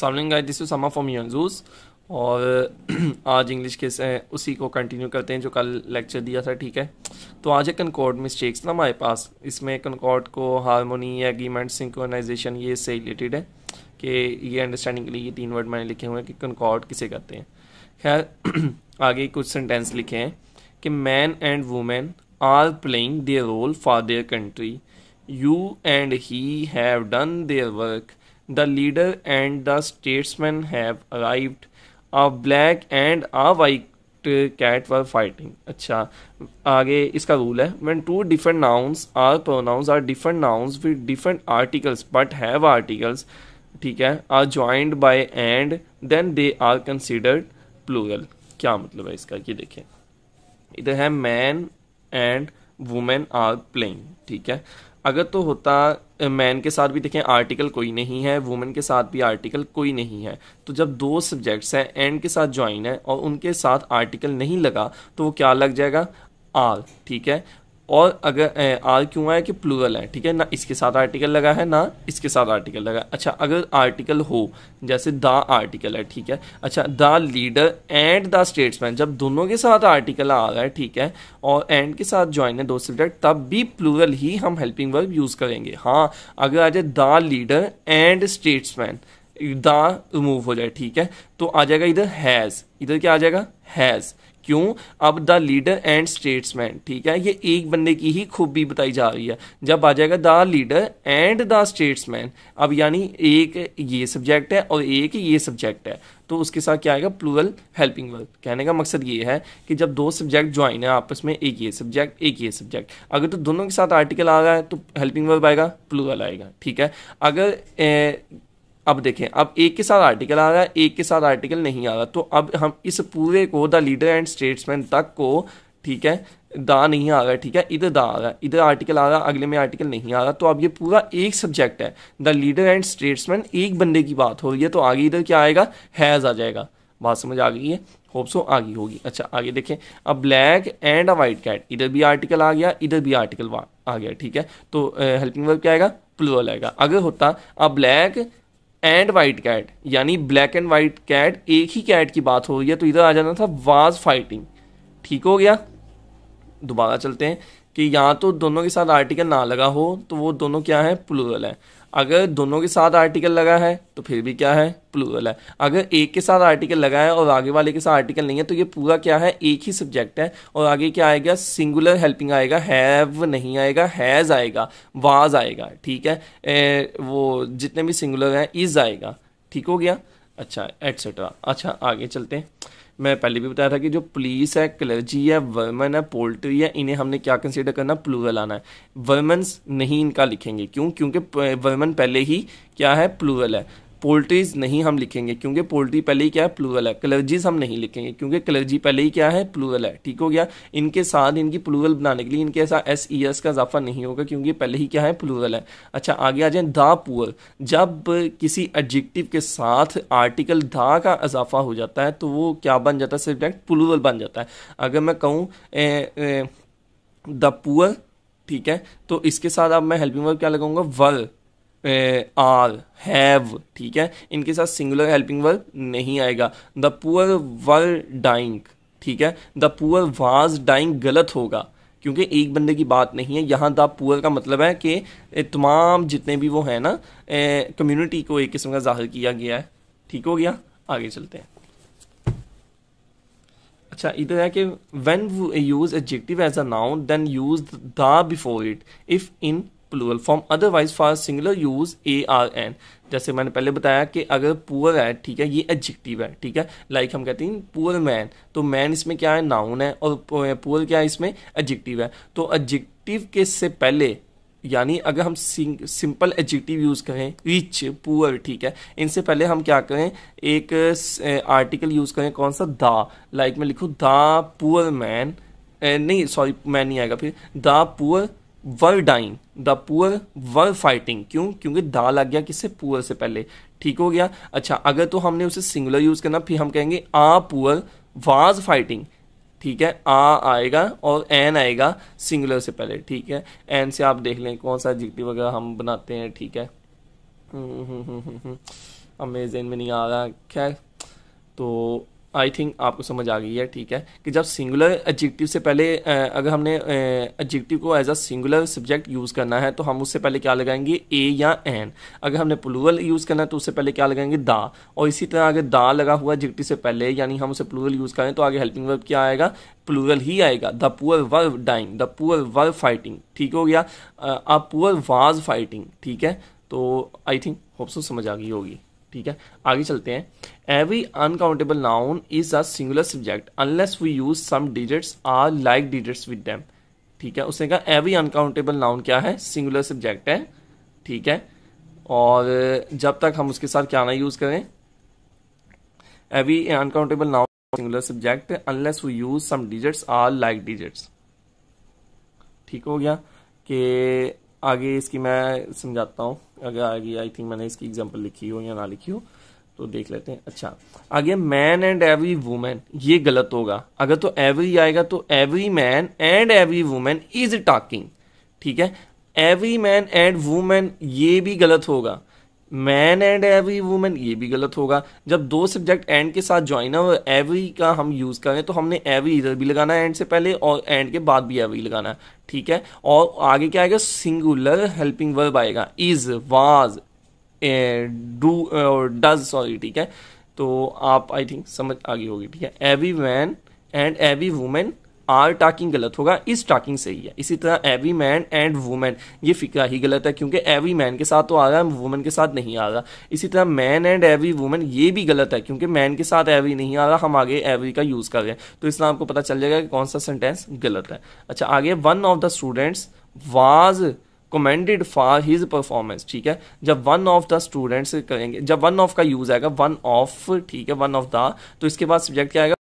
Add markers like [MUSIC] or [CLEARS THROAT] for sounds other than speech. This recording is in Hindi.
सामने गाइस दिस इज समा फॉर मंजूस और [CLEARS THROAT] आज इंग्लिश के से उसी को कंटिन्यू करते हैं जो कल लेक्चर दिया था ठीक है तो आज है कनकॉर्ड मिस्टेक्स ना हमारे पास इसमें कनकॉर्ड को हारमोनी एग्रीमेंट सिंकोनाइजेशन ये इससे रिलेटेड है कि ये अंडरस्टैंडिंग के लिए ये तीन वर्ड मैंने लिखे हुए हैं कि कनकॉर्ड किसे कहते हैं खैर [CLEARS THROAT] आगे कुछ सेंटेंस लिखे हैं कि man and women are playing their role for their country you and he have done their work the leader and the statesman have arrived a black and a white cat were fighting अच्छा आगे इसका रूल है when two different nouns are pronouns are different nouns with different articles but have articles ठीक है are joint by and then they are considered plural क्या मतलब है इसका कि देखें इधर है man and women are playing ठीक है अगर तो होता मैन के साथ भी देखें आर्टिकल कोई नहीं है वुमेन के साथ भी आर्टिकल कोई नहीं है तो जब दो सब्जेक्ट्स हैं एंड के साथ ज्वाइन है और उनके साथ आर्टिकल नहीं लगा तो वो क्या लग जाएगा आर ठीक है और अगर आर क्यों आया कि प्लूरल है ठीक है ना इसके साथ आर्टिकल लगा है ना इसके साथ आर्टिकल लगा है अच्छा अगर आर्टिकल हो जैसे द आर्टिकल है ठीक है अच्छा the leader and the statesman जब दोनों के साथ आर्टिकल आ रहा है ठीक है और एंड के साथ ज्वाइन है दो सब्जेक्ट तब भी प्लूरल ही हम हेल्पिंग वर्ब यूज़ करेंगे हाँ अगर आ जाए the leader and statesman the remove हो जाए ठीक है तो आ जाएगा इधर हैज़ इधर क्या आ जाएगा हैज़ क्यों अब द लीडर एंड स्टेट्समैन ठीक है ये एक बंदे की ही खूबी बताई जा रही है जब आ जाएगा the leader and the statesman अब यानी एक ये सब्जेक्ट है और एक ये सब्जेक्ट है तो उसके साथ क्या आएगा प्लूरल हेल्पिंग वर्ब कहने का मकसद ये है कि जब दो सब्जेक्ट ज्वाइन है आपस में एक ये सब्जेक्ट एक ये सब्जेक्ट अगर तो दोनों के साथ आर्टिकल आ रहा है तो हेल्पिंग वर्ब आएगा प्लूरल आएगा ठीक है अगर ए, अब देखें अब एक के साथ आर्टिकल आ रहा है एक के साथ आर्टिकल नहीं आ रहा तो अब हम इस पूरे को द लीडर एंड स्टेट्समैन तक को ठीक है दा नहीं आ रहा है ठीक है इधर दा आ रहा है इधर आर्टिकल आ रहा है अगले में आर्टिकल नहीं आ रहा तो अब ये पूरा एक सब्जेक्ट है द लीडर एंड स्टेट्समैन एक बंदे की बात हो रही है तो आगे इधर क्या आएगा हैज़ आ जाएगा बात समझ आ गई है होप्सो आगे होगी अच्छा आगे देखें अब black and a white cat इधर भी आर्टिकल आ गया इधर भी आर्टिकल आ गया ठीक है तो हेल्पिंग वर्ब क्या आएगा प्लूरल आएगा अगर होता a black and white cat यानी ब्लैक एंड वाइट कैट एक ही कैट की बात हो रही है तो इधर आ जाना था वाज फाइटिंग ठीक हो गया दोबारा चलते हैं कि यहाँ तो दोनों के साथ आर्टिकल ना लगा हो तो वो दोनों क्या है प्लूरल है अगर दोनों के साथ आर्टिकल लगा है तो फिर भी क्या है प्लूरल है अगर एक के साथ आर्टिकल लगा है और आगे वाले के साथ आर्टिकल नहीं है तो ये पूरा क्या है एक ही सब्जेक्ट है और आगे क्या आएगा सिंगुलर हेल्पिंग आएगा हैव नहीं आएगा हैज़ आएगा वाज आएगा ठीक है ए, वो जितने भी सिंगुलर हैं इज़ आएगा ठीक हो गया अच्छा एट्सेट्रा अच्छा आगे चलते हैं मैं पहले भी बताया था कि जो पुलिस है क्लर्जी है वर्मन है पोल्ट्री है इन्हें हमने क्या कंसिडर करना प्लूरल आना है वर्मन नहीं इनका लिखेंगे क्यों क्योंकि वर्मन पहले ही क्या है प्लूरल है पोल्ट्रीज नहीं हम लिखेंगे क्योंकि पोल्ट्री पहले ही क्या है प्लूरल है क्लर्जीज हम नहीं लिखेंगे क्योंकि क्लर्जी पहले ही क्या है प्लूरल है ठीक हो गया इनके साथ इनकी प्लूरल बनाने के लिए इनके ऐसा एस ई एस का इजाफा नहीं होगा क्योंकि पहले ही क्या है प्लूरल है अच्छा आगे आ जाए दा पुअर जब किसी एडजेक्टिव के साथ आर्टिकल दा का इजाफा हो जाता है तो वो क्या बन जाता है सब्जेक्ट प्लूरल बन जाता है अगर मैं कहूँ द पुअर ठीक है तो इसके साथ अब मैं हेल्पिंग वर्ब क्या लगाऊंगा वर आर हैव ठीक है इनके साथ सिंगुलर हेल्पिंग वर्ब नहीं आएगा द पुअर वर डाइंग ठीक है द पुअर वाज डाइंग गलत होगा क्योंकि एक बंदे की बात नहीं है यहाँ द पुअर का मतलब है कि तमाम जितने भी वो हैं ना कम्युनिटी को एक किस्म का जाहिर किया गया है ठीक हो गया आगे चलते हैं अच्छा इधर है कि when use adjective as a noun then use the before it if in plural form otherwise for singular use a or an जैसे मैंने पहले बताया कि अगर पुअर है ठीक है ये एडजेक्टिव है ठीक है लाइक हम कहते हैं पुअर मैन तो मैन इसमें क्या है नाउन है और पुअर क्या है इसमें एडजेक्टिव है तो एडजेक्टिव के से पहले यानी अगर हम सिंपल एडजेक्टिव यूज़ करें रिच पुअर ठीक है इनसे पहले हम क्या करें एक आर्टिकल यूज़ करें कौन सा द लाइक मैं लिखूँ दा पुअर मैन नहीं सॉरी मैन नहीं आएगा फिर the poor were dying the poor were fighting क्यों क्योंकि दा लग गया किससे पुअर से पहले ठीक हो गया अच्छा अगर तो हमने उसे सिंगुलर यूज़ करना फिर हम कहेंगे आ पुअर वाज फाइटिंग ठीक है आ आएगा और एन आएगा सिंगुलर से पहले ठीक है एन से आप देख लें कौन सा जीती वगैरह हम बनाते हैं ठीक है अमेजन हम्म, हम्म, हम्म, में नहीं आ रहा खैर तो आई थिंक आपको समझ आ गई है ठीक है कि जब सिंगुलर एडजेक्टिव से पहले अगर हमने एडजेक्टिव को as a singular subject use करना है तो हम उससे पहले क्या लगाएंगे ए या एन अगर हमने प्लूरल यूज़ करना है तो उससे पहले क्या लगाएंगे दा और इसी तरह अगर दा लगा हुआ एडजेक्टिव से पहले यानी हम उसे प्लूरल यूज़ करें तो आगे हेल्पिंग वर्ब क्या आएगा प्लूरल ही आएगा the poor were dying the poor were fighting ठीक हो गया अ पुअर वाज फाइटिंग ठीक है तो आई थिंक होप सो समझ आ गई होगी ठीक है आगे चलते हैं every uncountable noun is a singular subject unless we use some digits or like digits with them ठीक है उसने कहा एवरी अनकाउंटेबल नाउन क्या है सिंगुलर सब्जेक्ट है ठीक है और जब तक हम उसके साथ क्या ना यूज़ करें every uncountable noun singular subject unless we use some digits or like digits ठीक हो गया कि आगे इसकी मैं समझाता हूँ अगर आगे आई थिंक मैंने इसकी एग्जाम्पल लिखी हो या ना लिखी हो तो देख लेते हैं अच्छा आगे मैन एंड एवरी वुमेन ये गलत होगा अगर तो एवरी आएगा तो every man and every women is talking ठीक है एवरी मैन एंड वुमेन ये भी गलत होगा मैन एंड एवरी वुमेन ये भी गलत होगा जब दो सब्जेक्ट एंड के साथ ज्वाइन है एवरी का हम यूज़ करें तो हमने एवरी इधर भी लगाना है एंड से पहले और एंड के बाद भी एवरी लगाना है ठीक है और आगे क्या आएगा सिंगुलर हेल्पिंग वर्ब आएगा is was do does sorry ठीक है तो आप आई थिंक समझ आगे होगी ठीक है every man and every women are talking गलत होगा इस टाकिंग सही है इसी तरह एवरी मैन एंड वुमेन ये फिक्रा ही गलत है क्योंकि एवरी मैन के साथ तो आ रहा है वुमेन के साथ नहीं आ रहा इसी तरह मैन एंड एवरी वुमेन ये भी गलत है क्योंकि मैन के साथ एवरी नहीं आ रहा हम आगे एवरी का यूज़ कर रहे हैं तो इसलिए आपको पता चल जाएगा कि कौन सा सेंटेंस गलत है अच्छा आगे one of the students was commended for his performance ठीक है जब वन ऑफ द स्टूडेंट्स करेंगे जब वन ऑफ का यूज आएगा वन ऑफ ठीक है वन ऑफ द तो इसके बाद सब्जेक्ट क्या आएगा